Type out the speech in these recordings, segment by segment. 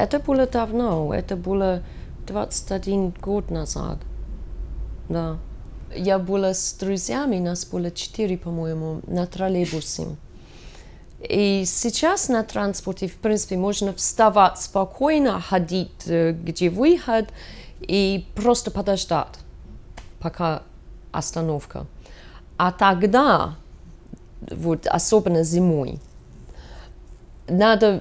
Это было давно, это было 21 год назад. Да. Я была с друзьями, нас было четыре, по-моему, на троллейбусе. И сейчас на транспорте, в принципе, можно вставать спокойно, ходить, э, где выход, и просто подождать, пока остановка. А тогда, вот особенно зимой, надо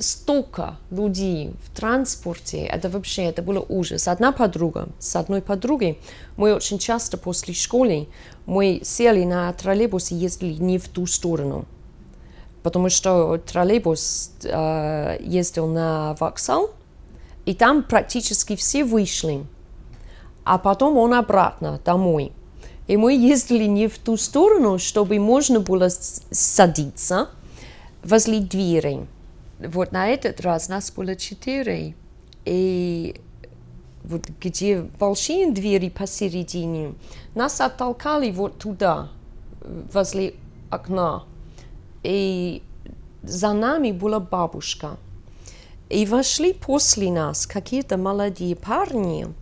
столько людей в транспорте, это вообще, это было ужас. Одна подруга, с одной подругой, мы очень часто после школы, мы сели на троллейбус и ездили не в ту сторону, потому что троллейбус э, ездил на вокзал, и там практически все вышли, а потом он обратно домой. И мы ездили не в ту сторону, чтобы можно было садиться – возле двери. Вот на этот раз нас было четыре. И вот где большие двери посередине, нас оттолкали вот туда, возле окна. И за нами была бабушка. И вошли после нас какие-то молодые парни –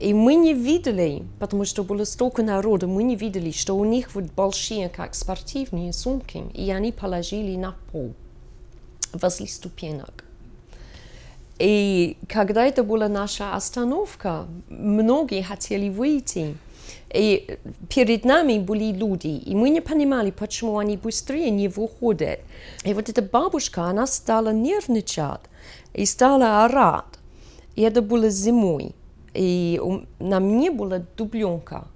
и мы не видели, потому что было столько народа, мы не видели, что у них вот большие, как спортивные сумки, и они положили на пол возле ступенек. И когда это была наша остановка, многие хотели выйти. И перед нами были люди, и мы не понимали, почему они быстрее не выходят. И вот эта бабушка, она стала нервничать и стала орать. И это было зимой. И на мне была дубленка,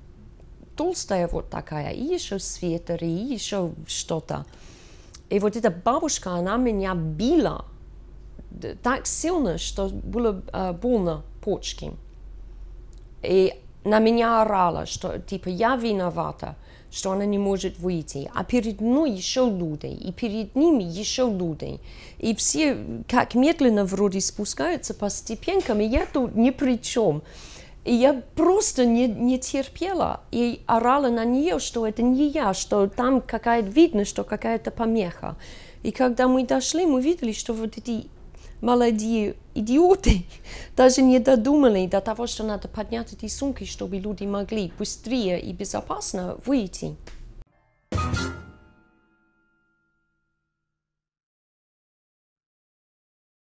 толстая вот такая, и еще свитер, и еще что-то. И вот эта бабушка, она меня била так сильно, что было э, больно почки. И на меня орала, что типа я виновата, что она не может выйти, а перед мной еще люди, и перед ними еще люди. И все как медленно вроде спускаются по ступенькам, и я тут ни при чем. И я просто не, не терпела и орала на нее, что это не я, что там какая-то видно, что какая-то помеха. И когда мы дошли, мы видели, что вот эти молодые идиоты даже не додумали до того, что надо поднять эти сумки, чтобы люди могли быстрее и безопасно выйти.